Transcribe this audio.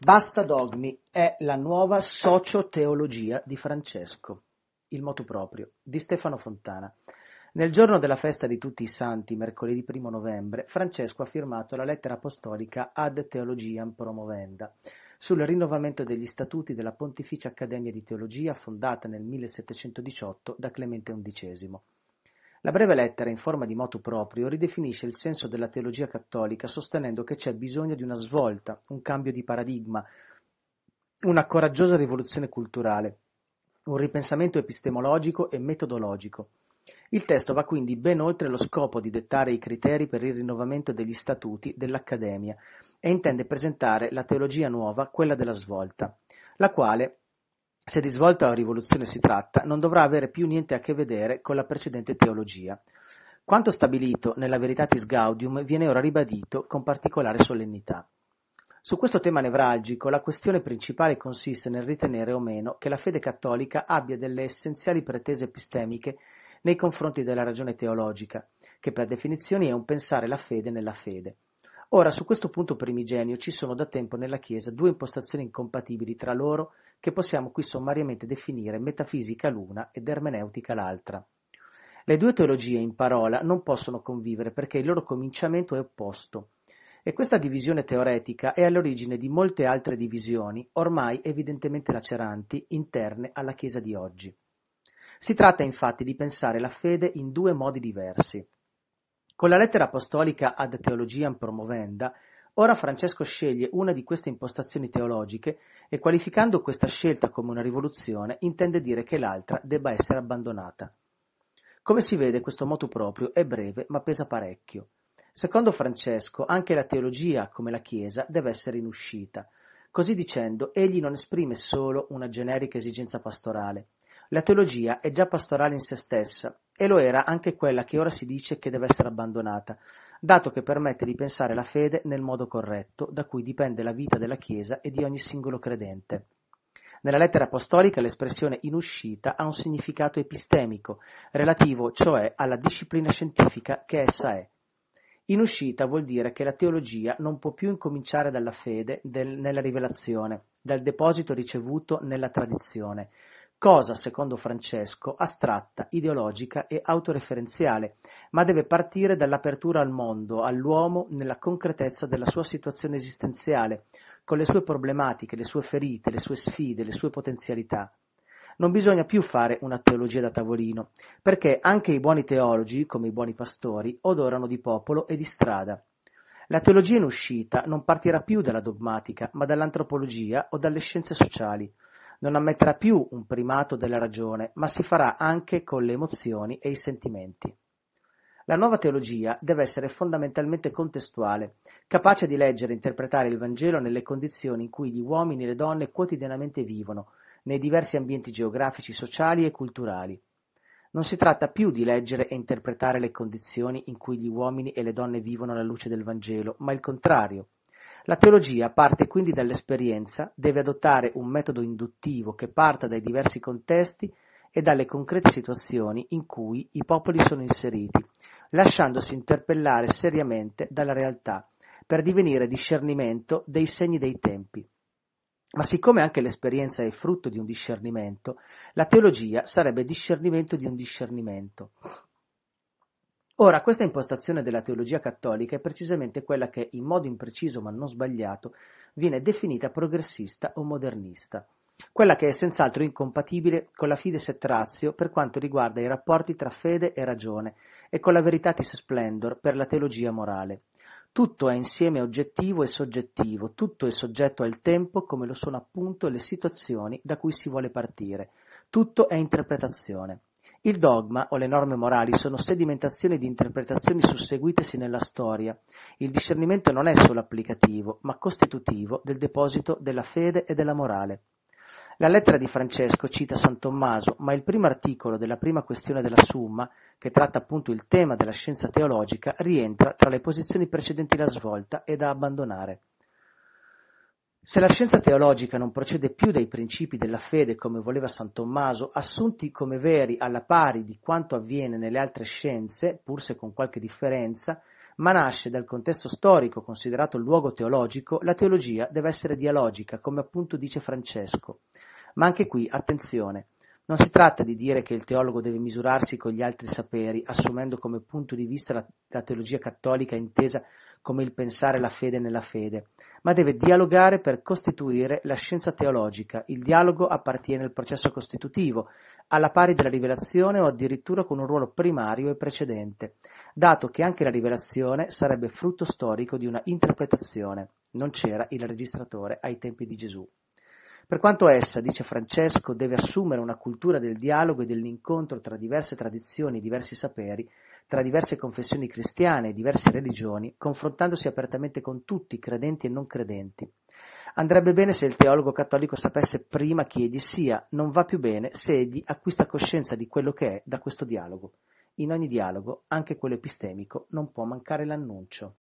Basta dogmi è la nuova socioteologia di Francesco, il motu proprio di Stefano Fontana. Nel giorno della festa di tutti i santi, mercoledì 1 novembre, Francesco ha firmato la lettera apostolica Ad Theologiam Promovenda sul rinnovamento degli statuti della Pontificia Accademia di Teologia fondata nel 1718 da Clemente XI. La breve lettera in forma di motu proprio ridefinisce il senso della teologia cattolica sostenendo che c'è bisogno di una svolta, un cambio di paradigma, una coraggiosa rivoluzione culturale, un ripensamento epistemologico e metodologico. Il testo va quindi ben oltre lo scopo di dettare i criteri per il rinnovamento degli statuti dell'Accademia e intende presentare la teologia nuova, quella della svolta, la quale se di svolta o rivoluzione si tratta, non dovrà avere più niente a che vedere con la precedente teologia. Quanto stabilito nella Veritatis Gaudium viene ora ribadito con particolare solennità. Su questo tema nevralgico la questione principale consiste nel ritenere o meno che la fede cattolica abbia delle essenziali pretese epistemiche nei confronti della ragione teologica, che per definizione è un pensare la fede nella fede. Ora, su questo punto primigenio ci sono da tempo nella Chiesa due impostazioni incompatibili tra loro che possiamo qui sommariamente definire metafisica l'una ed ermeneutica l'altra. Le due teologie in parola non possono convivere perché il loro cominciamento è opposto e questa divisione teoretica è all'origine di molte altre divisioni, ormai evidentemente laceranti, interne alla Chiesa di oggi. Si tratta infatti di pensare la fede in due modi diversi. Con la lettera apostolica ad Theologiam promovenda, ora Francesco sceglie una di queste impostazioni teologiche e qualificando questa scelta come una rivoluzione intende dire che l'altra debba essere abbandonata. Come si vede questo motu proprio è breve ma pesa parecchio. Secondo Francesco anche la teologia, come la Chiesa, deve essere in uscita. Così dicendo, egli non esprime solo una generica esigenza pastorale, la teologia è già pastorale in se stessa, e lo era anche quella che ora si dice che deve essere abbandonata, dato che permette di pensare la fede nel modo corretto, da cui dipende la vita della Chiesa e di ogni singolo credente. Nella lettera apostolica l'espressione in uscita ha un significato epistemico, relativo cioè alla disciplina scientifica che essa è. In uscita vuol dire che la teologia non può più incominciare dalla fede del, nella rivelazione, dal deposito ricevuto nella tradizione, cosa secondo Francesco astratta, ideologica e autoreferenziale, ma deve partire dall'apertura al mondo, all'uomo nella concretezza della sua situazione esistenziale, con le sue problematiche, le sue ferite, le sue sfide, le sue potenzialità. Non bisogna più fare una teologia da tavolino, perché anche i buoni teologi, come i buoni pastori, odorano di popolo e di strada. La teologia in uscita non partirà più dalla dogmatica, ma dall'antropologia o dalle scienze sociali, non ammetterà più un primato della ragione, ma si farà anche con le emozioni e i sentimenti. La nuova teologia deve essere fondamentalmente contestuale, capace di leggere e interpretare il Vangelo nelle condizioni in cui gli uomini e le donne quotidianamente vivono, nei diversi ambienti geografici, sociali e culturali. Non si tratta più di leggere e interpretare le condizioni in cui gli uomini e le donne vivono alla luce del Vangelo, ma il contrario, la teologia parte quindi dall'esperienza, deve adottare un metodo induttivo che parta dai diversi contesti e dalle concrete situazioni in cui i popoli sono inseriti, lasciandosi interpellare seriamente dalla realtà, per divenire discernimento dei segni dei tempi. Ma siccome anche l'esperienza è frutto di un discernimento, la teologia sarebbe discernimento di un discernimento. Ora, questa impostazione della teologia cattolica è precisamente quella che, in modo impreciso ma non sbagliato, viene definita progressista o modernista, quella che è senz'altro incompatibile con la fides et ratio per quanto riguarda i rapporti tra fede e ragione e con la veritatis splendor per la teologia morale. Tutto è insieme oggettivo e soggettivo, tutto è soggetto al tempo come lo sono appunto le situazioni da cui si vuole partire, tutto è interpretazione. Il dogma o le norme morali sono sedimentazioni di interpretazioni susseguitesi nella storia. Il discernimento non è solo applicativo, ma costitutivo del deposito della fede e della morale. La lettera di Francesco cita San Tommaso, ma il primo articolo della prima questione della Summa, che tratta appunto il tema della scienza teologica, rientra tra le posizioni precedenti la svolta e da abbandonare. Se la scienza teologica non procede più dai principi della fede come voleva San Tommaso, assunti come veri alla pari di quanto avviene nelle altre scienze, pur se con qualche differenza, ma nasce dal contesto storico considerato luogo teologico, la teologia deve essere dialogica, come appunto dice Francesco. Ma anche qui, attenzione, non si tratta di dire che il teologo deve misurarsi con gli altri saperi, assumendo come punto di vista la, la teologia cattolica intesa come il pensare la fede nella fede, ma deve dialogare per costituire la scienza teologica. Il dialogo appartiene al processo costitutivo, alla pari della rivelazione o addirittura con un ruolo primario e precedente, dato che anche la rivelazione sarebbe frutto storico di una interpretazione. Non c'era il registratore ai tempi di Gesù. Per quanto essa, dice Francesco, deve assumere una cultura del dialogo e dell'incontro tra diverse tradizioni e diversi saperi, tra diverse confessioni cristiane e diverse religioni, confrontandosi apertamente con tutti, credenti e non credenti. Andrebbe bene se il teologo cattolico sapesse prima chi egli sia, non va più bene se egli acquista coscienza di quello che è da questo dialogo. In ogni dialogo, anche quello epistemico, non può mancare l'annuncio.